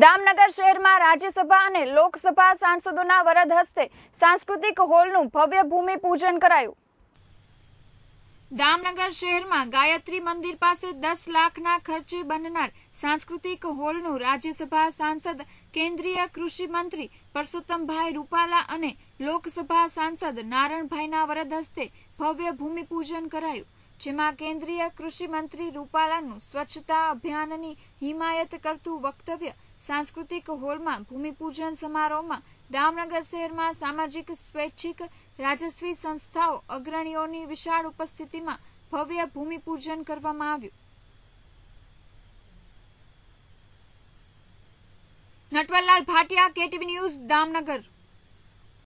દામનગર શહેરમાં રાજ્યસભા અને લોકસભા સાંસદોના વરદ હસ્તે સાંસ્કૃતિક હોલનું ભવ્ય ભૂમિ પૂજન કરાયું દામનગર શહેરમાં ગાયત્રી મંદિર પાસે દસ લાખના ખર્ચે બનનાર સાંસ્કૃતિક હોલનું રાજ્યસભા સાંસદ કેન્દ્રીય કૃષિ મંત્રી પરસોત્તમભાઈ રૂપાલા અને લોકસભા સાંસદ નારણભાઈના વરદ હસ્તે ભવ્ય ભૂમિપૂજન કરાયું જેમાં કેન્દ્રીય કૃષિ મંત્રી રૂપાલાનું સ્વચ્છતા અભિયાનની હિમાયત કરતું વક્તવ્ય સાંસ્કૃતિક હોલમાં ભૂમિપૂજન સમારોહમાં દામનગર શહેરમાં સામાજિક સ્વૈચ્છિક રાજસ્વી સંસ્થાઓ અગ્રણીઓની વિશાળ ઉપસ્થિતિમાં ભવ્ય ભૂમિપૂજન કરવામાં આવ્યું નટવરલાલ ભાટિયા કેટીવી ન્યૂઝ દામનગર